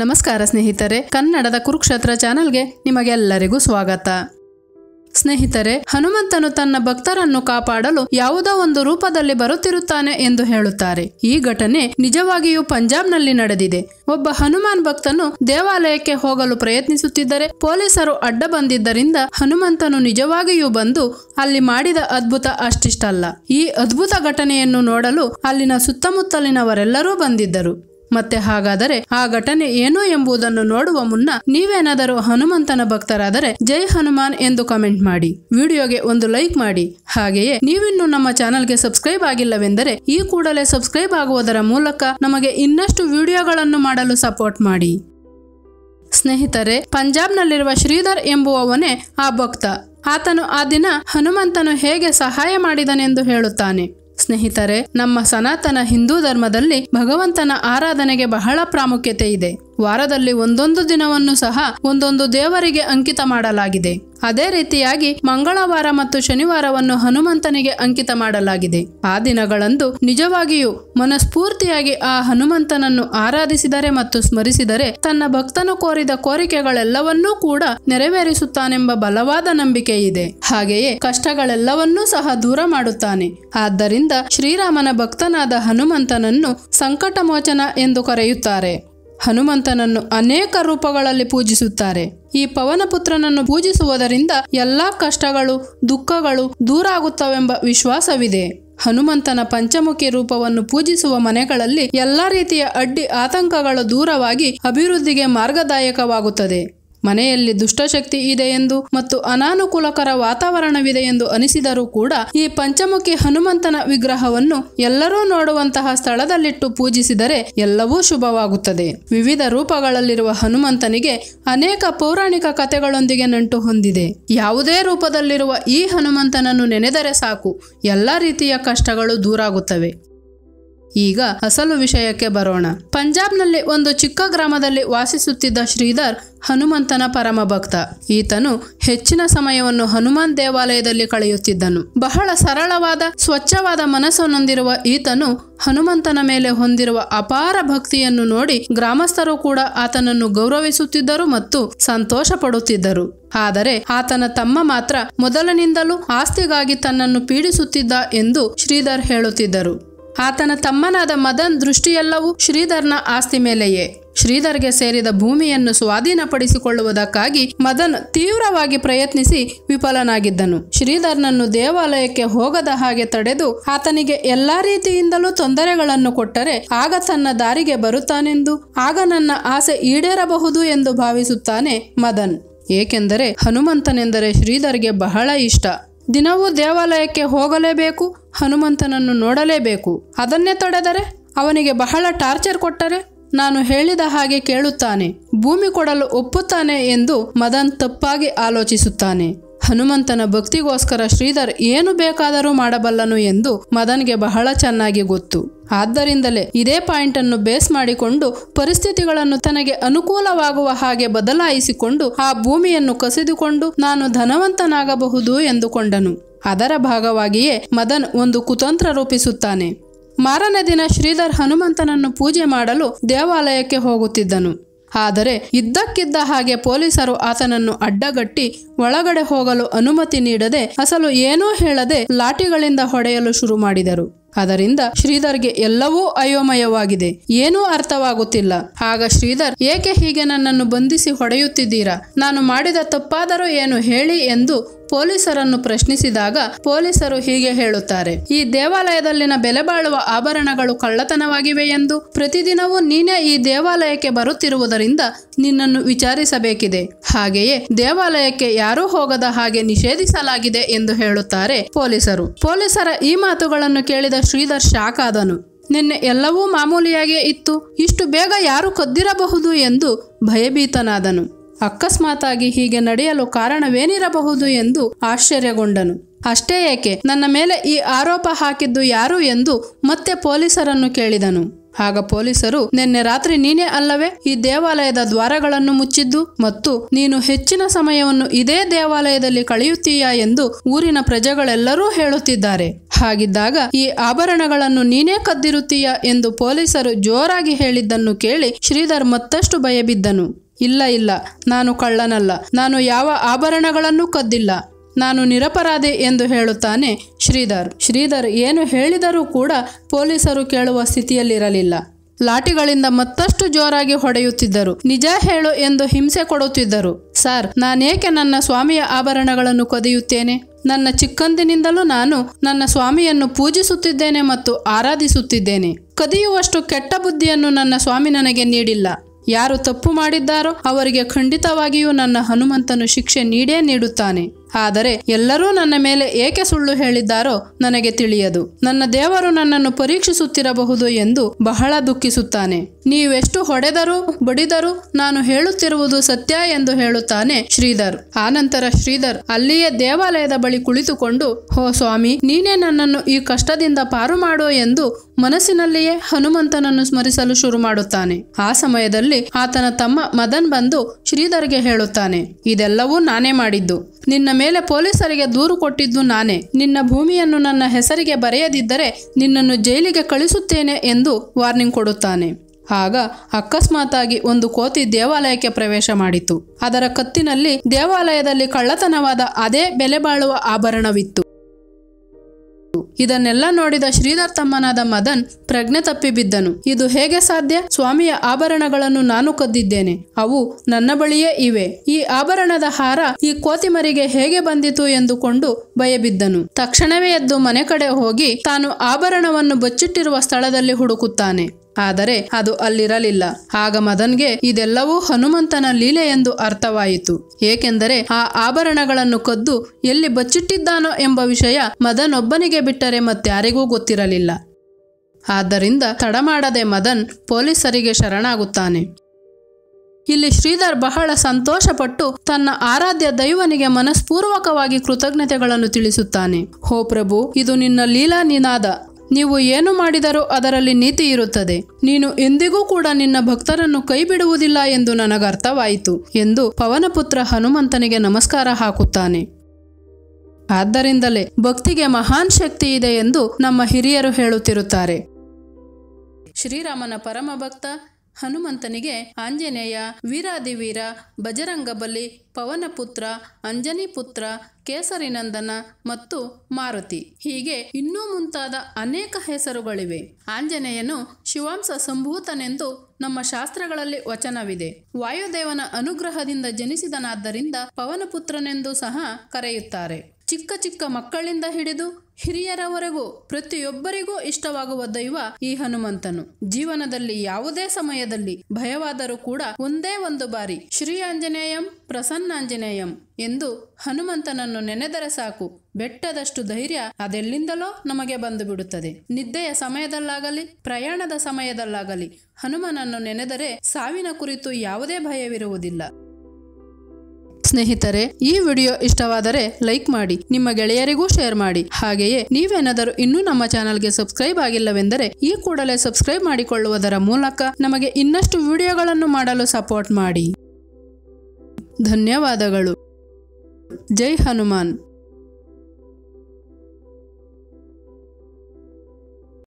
ನಮಸ್ಕಾರ ಸ್ನೇಹಿತರೆ ಕನ್ನಡದ ಕುರುಕ್ಷೇತ್ರ ಚಾನೆಲ್ಗೆ ನಿಮಗೆಲ್ಲರಿಗೂ ಸ್ವಾಗತ ಸ್ನೇಹಿತರೆ ಹನುಮಂತನು ತನ್ನ ಭಕ್ತರನ್ನು ಕಾಪಾಡಲು ಯಾವುದೋ ಒಂದು ರೂಪದಲ್ಲಿ ಬರುತ್ತಿರುತ್ತಾನೆ ಎಂದು ಹೇಳುತ್ತಾರೆ ಈ ಘಟನೆ ನಿಜವಾಗಿಯೂ ಪಂಜಾಬ್ನಲ್ಲಿ ನಡೆದಿದೆ ಒಬ್ಬ ಹನುಮಾನ್ ಭಕ್ತನು ದೇವಾಲಯಕ್ಕೆ ಹೋಗಲು ಪ್ರಯತ್ನಿಸುತ್ತಿದ್ದರೆ ಪೊಲೀಸರು ಅಡ್ಡ ಬಂದಿದ್ದರಿಂದ ಹನುಮಂತನು ನಿಜವಾಗಿಯೂ ಬಂದು ಅಲ್ಲಿ ಮಾಡಿದ ಅದ್ಭುತ ಅಷ್ಟಿಷ್ಟಲ್ಲ ಈ ಅದ್ಭುತ ಘಟನೆಯನ್ನು ನೋಡಲು ಅಲ್ಲಿನ ಸುತ್ತಮುತ್ತಲಿನವರೆಲ್ಲರೂ ಬಂದಿದ್ದರು ಮತ್ತೆ ಹಾಗಾದರೆ ಆ ಘಟನೆ ಏನು ಎಂಬುದನ್ನು ನೋಡುವ ಮುನ್ನ ನೀವೇನಾದರೂ ಹನುಮಂತನ ಭಕ್ತರಾದರೆ ಜೈ ಹನುಮಾನ್ ಎಂದು ಕಮೆಂಟ್ ಮಾಡಿ ವಿಡಿಯೋಗೆ ಒಂದು ಲೈಕ್ ಮಾಡಿ ಹಾಗೆಯೇ ನೀವಿನ್ನು ನಮ್ಮ ಚಾನೆಲ್ಗೆ ಸಬ್ಸ್ಕ್ರೈಬ್ ಆಗಿಲ್ಲವೆಂದರೆ ಈ ಕೂಡಲೇ ಸಬ್ಸ್ಕ್ರೈಬ್ ಆಗುವುದರ ಮೂಲಕ ನಮಗೆ ಇನ್ನಷ್ಟು ವಿಡಿಯೋಗಳನ್ನು ಮಾಡಲು ಸಪೋರ್ಟ್ ಮಾಡಿ ಸ್ನೇಹಿತರೆ ಪಂಜಾಬ್ನಲ್ಲಿರುವ ಶ್ರೀಧರ್ ಎಂಬುವವನೇ ಆ ಭಕ್ತ ಆತನು ಆ ದಿನ ಹನುಮಂತನು ಹೇಗೆ ಸಹಾಯ ಮಾಡಿದನೆಂದು ಹೇಳುತ್ತಾನೆ ಸ್ನೇಹಿತರೆ ನಮ್ಮ ಸನಾತನ ಹಿಂದೂ ಧರ್ಮದಲ್ಲಿ ಭಗವಂತನ ಆರಾಧನೆಗೆ ಬಹಳ ಪ್ರಾಮುಖ್ಯತೆ ಇದೆ ವಾರದಲ್ಲಿ ಒಂದೊಂದು ದಿನವನ್ನು ಸಹ ಒಂದೊಂದು ದೇವರಿಗೆ ಅಂಕಿತ ಮಾಡಲಾಗಿದೆ ಅದೇ ರೀತಿಯಾಗಿ ಮಂಗಳವಾರ ಮತ್ತು ಶನಿವಾರವನ್ನು ಹನುಮಂತನಿಗೆ ಅಂಕಿತ ಮಾಡಲಾಗಿದೆ ಆ ದಿನಗಳಂದು ನಿಜವಾಗಿಯೂ ಮನಸ್ಫೂರ್ತಿಯಾಗಿ ಆ ಹನುಮಂತನನ್ನು ಆರಾಧಿಸಿದರೆ ಮತ್ತು ಸ್ಮರಿಸಿದರೆ ತನ್ನ ಭಕ್ತನು ಕೋರಿದ ಕೋರಿಕೆಗಳೆಲ್ಲವನ್ನೂ ಕೂಡ ನೆರವೇರಿಸುತ್ತಾನೆಂಬ ಬಲವಾದ ನಂಬಿಕೆ ಇದೆ ಹಾಗೆಯೇ ಕಷ್ಟಗಳೆಲ್ಲವನ್ನೂ ಸಹ ದೂರ ಮಾಡುತ್ತಾನೆ ಆದ್ದರಿಂದ ಶ್ರೀರಾಮನ ಭಕ್ತನಾದ ಹನುಮಂತನನ್ನು ಸಂಕಟಮೋಚನ ಎಂದು ಕರೆಯುತ್ತಾರೆ ಹನುಮಂತನನ್ನು ಅನೇಕ ರೂಪಗಳಲ್ಲಿ ಪೂಜಿಸುತ್ತಾರೆ ಈ ಪವನಪುತ್ರನನ್ನು ಪೂಜಿಸುವುದರಿಂದ ಎಲ್ಲಾ ಕಷ್ಟಗಳು ದುಃಖಗಳು ದೂರ ಆಗುತ್ತವೆಂಬ ವಿಶ್ವಾಸವಿದೆ ಹನುಮಂತನ ಪಂಚಮುಖಿ ರೂಪವನ್ನು ಪೂಜಿಸುವ ಮನೆಗಳಲ್ಲಿ ಎಲ್ಲಾ ರೀತಿಯ ಅಡ್ಡಿ ಆತಂಕಗಳು ದೂರವಾಗಿ ಅಭಿವೃದ್ಧಿಗೆ ಮಾರ್ಗದಾಯಕವಾಗುತ್ತದೆ ಮನೆಯಲ್ಲಿ ದುಷ್ಟಶಕ್ತಿ ಇದೆ ಎಂದು ಮತ್ತು ಅನಾನುಕೂಲಕರ ವಾತಾವರಣವಿದೆ ಎಂದು ಅನಿಸಿದರೂ ಕೂಡ ಈ ಪಂಚಮುಖಿ ಹನುಮಂತನ ವಿಗ್ರಹವನ್ನು ಎಲ್ಲರೂ ನೋಡುವಂತಹ ಸ್ಥಳದಲ್ಲಿಟ್ಟು ಪೂಜಿಸಿದರೆ ಎಲ್ಲವೂ ಶುಭವಾಗುತ್ತದೆ ವಿವಿಧ ರೂಪಗಳಲ್ಲಿರುವ ಹನುಮಂತನಿಗೆ ಅನೇಕ ಪೌರಾಣಿಕ ಕಥೆಗಳೊಂದಿಗೆ ನಂಟು ಹೊಂದಿದೆ ಯಾವುದೇ ರೂಪದಲ್ಲಿರುವ ಈ ಹನುಮಂತನನ್ನು ನೆನೆದರೆ ಸಾಕು ಎಲ್ಲ ರೀತಿಯ ಕಷ್ಟಗಳು ದೂರಾಗುತ್ತವೆ ಈಗ ಅಸಲು ವಿಷಯಕ್ಕೆ ಬರೋಣ ಪಂಜಾಬ್ನಲ್ಲಿ ಒಂದು ಚಿಕ್ಕ ಗ್ರಾಮದಲ್ಲಿ ವಾಸಿಸುತ್ತಿದ್ದ ಶ್ರೀಧರ್ ಹನುಮಂತನ ಪರಮ ಭಕ್ತ ಈತನು ಹೆಚ್ಚಿನ ಸಮಯವನ್ನು ಹನುಮಾನ್ ದೇವಾಲಯದಲ್ಲಿ ಕಳೆಯುತ್ತಿದ್ದನು ಬಹಳ ಸರಳವಾದ ಸ್ವಚ್ಛವಾದ ಮನಸ್ಸನ್ನೊಂದಿರುವ ಈತನು ಹನುಮಂತನ ಮೇಲೆ ಹೊಂದಿರುವ ಅಪಾರ ಭಕ್ತಿಯನ್ನು ನೋಡಿ ಗ್ರಾಮಸ್ಥರು ಕೂಡ ಆತನನ್ನು ಗೌರವಿಸುತ್ತಿದ್ದರು ಮತ್ತು ಸಂತೋಷ ಪಡುತ್ತಿದ್ದರು ಆದರೆ ಆತನ ತಮ್ಮ ಮಾತ್ರ ಮೊದಲಿನಿಂದಲೂ ಆಸ್ತಿಗಾಗಿ ತನ್ನನ್ನು ಪೀಡಿಸುತ್ತಿದ್ದ ಎಂದು ಶ್ರೀಧರ್ ಹೇಳುತ್ತಿದ್ದರು ಆತನ ತಮ್ಮನಾದ ಮದನ್ ದೃಷ್ಟಿಯೆಲ್ಲವೂ ಶ್ರೀಧರ್ನ ಆಸ್ತಿ ಮೇಲೆಯೇ ಶ್ರೀಧರ್ಗೆ ಸೇರಿದ ಭೂಮಿಯನ್ನು ಸ್ವಾಧೀನಪಡಿಸಿಕೊಳ್ಳುವುದಕ್ಕಾಗಿ ಮದನ್ ತೀವ್ರವಾಗಿ ಪ್ರಯತ್ನಿಸಿ ವಿಫಲನಾಗಿದ್ದನು ಶ್ರೀಧರ್ನನ್ನು ದೇವಾಲಯಕ್ಕೆ ಹೋಗದ ಹಾಗೆ ತಡೆದು ಆತನಿಗೆ ಎಲ್ಲಾ ರೀತಿಯಿಂದಲೂ ತೊಂದರೆಗಳನ್ನು ಕೊಟ್ಟರೆ ಆಗ ತನ್ನ ದಾರಿಗೆ ಬರುತ್ತಾನೆಂದು ಆಗ ನನ್ನ ಆಸೆ ಈಡೇರಬಹುದು ಎಂದು ಭಾವಿಸುತ್ತಾನೆ ಮದನ್ ಏಕೆಂದರೆ ಹನುಮಂತನೆಂದರೆ ಶ್ರೀಧರ್ಗೆ ಬಹಳ ಇಷ್ಟ ದಿನವೂ ದೇವಾಲಯಕ್ಕೆ ಹೋಗಲೇಬೇಕು ಹನುಮಂತನನ್ನು ನೋಡಲೇಬೇಕು ಅದನ್ನೇ ತಡೆದರೆ ಅವನಿಗೆ ಬಹಳ ಟಾರ್ಚರ್ ಕೊಟ್ಟರೆ ನಾನು ಹೇಳಿದ ಹಾಗೆ ಕೇಳುತ್ತಾನೆ ಭೂಮಿ ಕೊಡಲು ಒಪ್ಪುತ್ತಾನೆ ಎಂದು ಮದನ್ ತಪ್ಪಾಗಿ ಆಲೋಚಿಸುತ್ತಾನೆ ಹನುಮಂತನ ಭಕ್ತಿಗೋಸ್ಕರ ಶ್ರೀಧರ್ ಏನು ಬೇಕಾದರೂ ಮಾಡಬಲ್ಲನು ಎಂದು ಮದನ್ಗೆ ಬಹಳ ಚೆನ್ನಾಗಿ ಗೊತ್ತು ಆದ್ದರಿಂದಲೇ ಇದೇ ಪಾಯಿಂಟ್ ಅನ್ನು ಬೇಸ್ ಮಾಡಿಕೊಂಡು ಪರಿಸ್ಥಿತಿಗಳನ್ನು ತನಗೆ ಅನುಕೂಲವಾಗುವ ಹಾಗೆ ಬದಲಾಯಿಸಿಕೊಂಡು ಆ ಭೂಮಿಯನ್ನು ಕಸಿದುಕೊಂಡು ನಾನು ಧನವಂತನಾಗಬಹುದು ಎಂದುಕೊಂಡನು ಅದರ ಭಾಗವಾಗಿಯೇ ಮದನ್ ಒಂದು ಕುತಂತ್ರ ರೂಪಿಸುತ್ತಾನೆ ಮಾರನೇ ದಿನ ಶ್ರೀಧರ್ ಹನುಮಂತನನ್ನು ಪೂಜೆ ಮಾಡಲು ದೇವಾಲಯಕ್ಕೆ ಹೋಗುತ್ತಿದ್ದನು ಆದರೆ ಇದ್ದಕ್ಕಿದ್ದ ಹಾಗೆ ಪೊಲೀಸರು ಆತನನ್ನು ಅಡ್ಡಗಟ್ಟಿ ಒಳಗಡೆ ಹೋಗಲು ಅನುಮತಿ ನೀಡದೆ ಅಸಲು ಏನೂ ಹೇಳದೆ ಲಾಠಿಗಳಿಂದ ಹೊಡೆಯಲು ಶುರು ಮಾಡಿದರು ಅದರಿಂದ ಶ್ರೀಧರ್ಗೆ ಎಲ್ಲವೂ ಅಯೋಮಯವಾಗಿದೆ ಏನೂ ಅರ್ಥವಾಗುತ್ತಿಲ್ಲ ಆಗ ಶ್ರೀಧರ್ ಏಕೆ ಹೀಗೆ ನನ್ನನ್ನು ಬಂಧಿಸಿ ಹೊಡೆಯುತ್ತಿದ್ದೀರಾ ನಾನು ಮಾಡಿದ ತಪ್ಪಾದರೂ ಏನು ಹೇಳಿ ಎಂದು ಪೊಲೀಸರನ್ನು ಪ್ರಶ್ನಿಸಿದಾಗ ಪೊಲೀಸರು ಹೀಗೆ ಹೇಳುತ್ತಾರೆ ಈ ದೇವಾಲಯದಲ್ಲಿನ ಬೆಲೆ ಬಾಳುವ ಆಭರಣಗಳು ಕಳ್ಳತನವಾಗಿವೆ ಎಂದು ಪ್ರತಿದಿನವೂ ನೀನೇ ಈ ದೇವಾಲಯಕ್ಕೆ ಬರುತ್ತಿರುವುದರಿಂದ ನಿನ್ನನ್ನು ವಿಚಾರಿಸಬೇಕಿದೆ ಹಾಗೆಯೇ ದೇವಾಲಯಕ್ಕೆ ಯಾರೂ ಹೋಗದ ಹಾಗೆ ನಿಷೇಧಿಸಲಾಗಿದೆ ಎಂದು ಹೇಳುತ್ತಾರೆ ಪೊಲೀಸರು ಪೊಲೀಸರ ಈ ಮಾತುಗಳನ್ನು ಕೇಳಿದ ಶ್ರೀಧರ್ ಶಾಕ್ ಆದನು ನಿನ್ನೆ ಎಲ್ಲವೂ ಮಾಮೂಲಿಯಾಗೇ ಇತ್ತು ಇಷ್ಟು ಬೇಗ ಯಾರು ಕದ್ದಿರಬಹುದು ಎಂದು ಭಯಭೀತನಾದನು ಅಕಸ್ಮಾತಾಗಿ ಹೀಗೆ ನಡೆಯಲು ಕಾರಣವೇನಿರಬಹುದು ಎಂದು ಆಶ್ಚರ್ಯಗೊಂಡನು ಅಷ್ಟೇ ಏಕೆ ನನ್ನ ಮೇಲೆ ಈ ಆರೋಪ ಹಾಕಿದ್ದು ಯಾರು ಎಂದು ಮತ್ತೆ ಪೊಲೀಸರನ್ನು ಕೇಳಿದನು ಆಗ ಪೊಲೀಸರು ನಿನ್ನೆ ರಾತ್ರಿ ನೀನೇ ಅಲ್ಲವೇ ಈ ದೇವಾಲಯದ ದ್ವಾರಗಳನ್ನು ಮುಚ್ಚಿದ್ದು ಮತ್ತು ನೀನು ಹೆಚ್ಚಿನ ಸಮಯವನ್ನು ಇದೇ ದೇವಾಲಯದಲ್ಲಿ ಕಳೆಯುತ್ತೀಯಾ ಎಂದು ಊರಿನ ಪ್ರಜೆಗಳೆಲ್ಲರೂ ಹೇಳುತ್ತಿದ್ದಾರೆ ಹಾಗಿದ್ದಾಗ ಈ ಆಭರಣಗಳನ್ನು ನೀನೇ ಕದ್ದಿರುತ್ತೀಯ ಎಂದು ಪೊಲೀಸರು ಜೋರಾಗಿ ಹೇಳಿದ್ದನ್ನು ಕೇಳಿ ಶ್ರೀಧರ್ ಮತ್ತಷ್ಟು ಭಯಬಿದ್ದನು ಇಲ್ಲ ಇಲ್ಲ ನಾನು ಕಳ್ಳನಲ್ಲ ನಾನು ಯಾವ ಆಭರಣಗಳನ್ನೂ ಕದ್ದಿಲ್ಲ ನಾನು ನಿರಪರಾಧೆ ಎಂದು ಹೇಳುತ್ತಾನೆ ಶ್ರೀಧರ್ ಶ್ರೀಧರ್ ಏನು ಹೇಳಿದರೂ ಕೂಡ ಪೊಲೀಸರು ಕೇಳುವ ಸ್ಥಿತಿಯಲ್ಲಿರಲಿಲ್ಲ ಲಾಠಿಗಳಿಂದ ಮತ್ತಷ್ಟು ಜೋರಾಗಿ ಹೊಡೆಯುತ್ತಿದ್ದರು ನಿಜ ಹೇಳು ಎಂದು ಹಿಂಸೆ ಕೊಡುತ್ತಿದ್ದರು ಸರ್ ನಾನೇಕೆ ನನ್ನ ಸ್ವಾಮಿಯ ಆಭರಣಗಳನ್ನು ಕದಿಯುತ್ತೇನೆ ನನ್ನ ಚಿಕ್ಕಂದಿನಿಂದಲೂ ನಾನು ನನ್ನ ಸ್ವಾಮಿಯನ್ನು ಪೂಜಿಸುತ್ತಿದ್ದೇನೆ ಮತ್ತು ಆರಾಧಿಸುತ್ತಿದ್ದೇನೆ ಕದಿಯುವಷ್ಟು ಕೆಟ್ಟ ಬುದ್ಧಿಯನ್ನು ನನ್ನ ಸ್ವಾಮಿ ನನಗೆ ನೀಡಿಲ್ಲ ಯಾರು ತಪ್ಪು ಮಾಡಿದ್ದಾರೋ ಅವರಿಗೆ ಖಂಡಿತವಾಗಿಯೂ ನನ್ನ ಹನುಮಂತನು ಶಿಕ್ಷೆ ನೀಡೇ ನೀಡುತ್ತಾನೆ ಆದರೆ ಎಲ್ಲರೂ ನನ್ನ ಮೇಲೆ ಏಕೆ ಸುಳ್ಳು ಹೇಳಿದ್ದಾರೋ ನನಗೆ ತಿಳಿಯದು ನನ್ನ ದೇವರು ನನ್ನನ್ನು ಪರೀಕ್ಷಿಸುತ್ತಿರಬಹುದು ಎಂದು ಬಹಳ ದುಃಖಿಸುತ್ತಾನೆ ನೀವೆಷ್ಟು ಹೊಡೆದರೂ ಬಡಿದರೂ ನಾನು ಹೇಳುತ್ತಿರುವುದು ಸತ್ಯ ಎಂದು ಹೇಳುತ್ತಾನೆ ಶ್ರೀಧರ್ ಆನಂತರ ಶ್ರೀಧರ್ ಅಲ್ಲಿಯೇ ದೇವಾಲಯದ ಬಳಿ ಕುಳಿತುಕೊಂಡು ಹೋ ಸ್ವಾಮಿ ನೀನೇ ನನ್ನನ್ನು ಈ ಕಷ್ಟದಿಂದ ಪಾರು ಮಾಡು ಎಂದು ಮನಸ್ಸಿನಲ್ಲಿಯೇ ಹನುಮಂತನನ್ನು ಸ್ಮರಿಸಲು ಶುರು ಮಾಡುತ್ತಾನೆ ಆ ಸಮಯದಲ್ಲಿ ಆತನ ತಮ್ಮ ಮದನ್ ಬಂದು ಶ್ರೀಧರ್ಗೆ ಹೇಳುತ್ತಾನೆ ಇದೆಲ್ಲವೂ ನಾನೇ ಮಾಡಿದ್ದು ನಿನ್ನ ಮೇಲೆ ಪೊಲೀಸರಿಗೆ ದೂರು ಕೊಟ್ಟಿದ್ದು ನಾನೇ ನಿನ್ನ ಭೂಮಿಯನ್ನು ನನ್ನ ಹೆಸರಿಗೆ ಬರೆಯದಿದ್ದರೆ ನಿನ್ನನ್ನು ಜೈಲಿಗೆ ಕಳಿಸುತ್ತೇನೆ ಎಂದು ವಾರ್ನಿಂಗ್ ಕೊಡುತ್ತಾನೆ ಆಗ ಅಕಸ್ಮಾತಾಗಿ ಒಂದು ಕೋತಿ ದೇವಾಲಯಕ್ಕೆ ಪ್ರವೇಶ ಮಾಡಿತು ಅದರ ಕತ್ತಿನಲ್ಲಿ ದೇವಾಲಯದಲ್ಲಿ ಕಳ್ಳತನವಾದ ಅದೇ ಬೆಲೆ ಬಾಳುವ ಆಭರಣವಿತ್ತು ಇದನ್ನೆಲ್ಲ ನೋಡಿದ ಶ್ರೀಧರ್ ತಮ್ಮನಾದ ಮದನ್ ಪ್ರಜ್ಞೆ ತಪ್ಪಿ ಬಿದ್ದನು ಇದು ಹೇಗೆ ಸಾಧ್ಯ ಸ್ವಾಮಿಯ ಆಭರಣಗಳನ್ನು ನಾನು ಕದ್ದಿದ್ದೇನೆ ಅವು ನನ್ನ ಬಳಿಯೇ ಇವೆ ಈ ಆಭರಣದ ಹಾರ ಈ ಕೋತಿಮರಿಗೆ ಹೇಗೆ ಬಂದಿತು ಎಂದುಕೊಂಡು ಭಯಬಿದ್ದನು ತಕ್ಷಣವೇ ಎದ್ದು ಮನೆ ಕಡೆ ಹೋಗಿ ತಾನು ಆಭರಣವನ್ನು ಬಚ್ಚಿಟ್ಟಿರುವ ಸ್ಥಳದಲ್ಲಿ ಹುಡುಕುತ್ತಾನೆ ಆದರೆ ಅದು ಅಲ್ಲಿರಲಿಲ್ಲ ಆಗ ಮದನ್ಗೆ ಇದೆಲ್ಲವೂ ಹನುಮಂತನ ಲೀಲೆ ಎಂದು ಅರ್ಥವಾಯಿತು ಏಕೆಂದರೆ ಆ ಆಭರಣಗಳನ್ನು ಕದ್ದು ಎಲ್ಲಿ ಬಚ್ಚಿಟ್ಟಿದ್ದಾನೋ ಎಂಬ ವಿಷಯ ಮದನೊಬ್ಬನಿಗೆ ಬಿಟ್ಟರೆ ಮತ್ತಾರಿಗೂ ಗೊತ್ತಿರಲಿಲ್ಲ ಆದ್ದರಿಂದ ತಡಮಾಡದೆ ಮದನ್ ಪೊಲೀಸರಿಗೆ ಶರಣಾಗುತ್ತಾನೆ ಇಲ್ಲಿ ಶ್ರೀಧರ್ ಬಹಳ ಸಂತೋಷಪಟ್ಟು ತನ್ನ ಆರಾಧ್ಯ ದೈವನಿಗೆ ಮನಸ್ಪೂರ್ವಕವಾಗಿ ಕೃತಜ್ಞತೆಗಳನ್ನು ತಿಳಿಸುತ್ತಾನೆ ಹೋ ಪ್ರಭು ಇದು ನಿನ್ನ ಲೀಲಾ ನಿನಾದ ನೀವು ಏನು ಮಾಡಿದರೂ ಅದರಲ್ಲಿ ನೀತಿ ಇರುತ್ತದೆ ನೀನು ಎಂದಿಗೂ ಕೂಡ ನಿನ್ನ ಭಕ್ತರನ್ನು ಕೈಬಿಡುವುದಿಲ್ಲ ಎಂದು ನನಗರ್ಥವಾಯಿತು ಎಂದು ಪವನಪುತ್ರ ಹನುಮಂತನಿಗೆ ನಮಸ್ಕಾರ ಹಾಕುತ್ತಾನೆ ಆದ್ದರಿಂದಲೇ ಭಕ್ತಿಗೆ ಮಹಾನ್ ಶಕ್ತಿ ಇದೆ ಎಂದು ನಮ್ಮ ಹಿರಿಯರು ಹೇಳುತ್ತಿರುತ್ತಾರೆ ಶ್ರೀರಾಮನ ಪರಮ ಭಕ್ತ ಹನುಮಂತನಿಗೆ ಆಂಜನೇಯ ವೀರಾದಿವೀರ ಬಜರಂಗಬಲಿ ಪವನಪುತ್ರ ಅಂಜನಿಪುತ್ರ ಕೇಸರಿನಂದನ ಮತ್ತು ಮಾರುತಿ ಹೀಗೆ ಇನ್ನೂ ಮುಂತಾದ ಅನೇಕ ಹೆಸರುಗಳಿವೆ ಆಂಜನೇಯನು ಶಿವಾಂಶ ಸಂಭೂತನೆಂದು ನಮ್ಮ ಶಾಸ್ತ್ರಗಳಲ್ಲಿ ವಚನವಿದೆ ವಾಯುದೇವನ ಅನುಗ್ರಹದಿಂದ ಜನಿಸಿದನಾದ್ದರಿಂದ ಪವನಪುತ್ರನೆಂದು ಸಹ ಕರೆಯುತ್ತಾರೆ ಚಿಕ್ಕ ಚಿಕ್ಕ ಮಕ್ಕಳಿಂದ ಹಿಡಿದು ಹಿರಿಯರವರೆಗೂ ಪ್ರತಿಯೊಬ್ಬರಿಗೂ ಇಷ್ಟವಾಗುವ ದೈವ ಈ ಹನುಮಂತನು ಜೀವನದಲ್ಲಿ ಯಾವುದೇ ಸಮಯದಲ್ಲಿ ಭಯವಾದರೂ ಕೂಡ ಒಂದೇ ಒಂದು ಬಾರಿ ಶ್ರೀ ಆಂಜನೇಯಂ ಪ್ರಸನ್ನಾಂಜನೇಯಂ ಎಂದು ಹನುಮಂತನನ್ನು ನೆನೆದರೆ ಸಾಕು ಬೆಟ್ಟದಷ್ಟು ಧೈರ್ಯ ಅದೆಲ್ಲಿಂದಲೋ ನಮಗೆ ಬಂದು ಬಿಡುತ್ತದೆ ನಿದ್ದೆಯ ಸಮಯದಲ್ಲಾಗಲಿ ಪ್ರಯಾಣದ ಸಮಯದಲ್ಲಾಗಲಿ ಹನುಮನನ್ನು ನೆನೆದರೆ ಸಾವಿನ ಕುರಿತು ಯಾವುದೇ ಭಯವಿರುವುದಿಲ್ಲ ಸ್ನೇಹಿತರೆ ಈ ವಿಡಿಯೋ ಇಷ್ಟವಾದರೆ ಲೈಕ್ ಮಾಡಿ ನಿಮ್ಮ ಗೆಳೆಯರಿಗೂ ಶೇರ್ ಮಾಡಿ ಹಾಗೆಯೇ ನೀವೇನಾದರೂ ಇನ್ನೂ ನಮ್ಮ ಚಾನಲ್ಗೆ ಸಬ್ಸ್ಕ್ರೈಬ್ ಆಗಿಲ್ಲವೆಂದರೆ ಈ ಕೂಡಲೇ ಸಬ್ಸ್ಕ್ರೈಬ್ ಮಾಡಿಕೊಳ್ಳುವುದರ ಮೂಲಕ ನಮಗೆ ಇನ್ನಷ್ಟು ವಿಡಿಯೋಗಳನ್ನು ಮಾಡಲು ಸಪೋರ್ಟ್ ಮಾಡಿ ಧನ್ಯವಾದಗಳು ಜೈ ಹನುಮಾನ್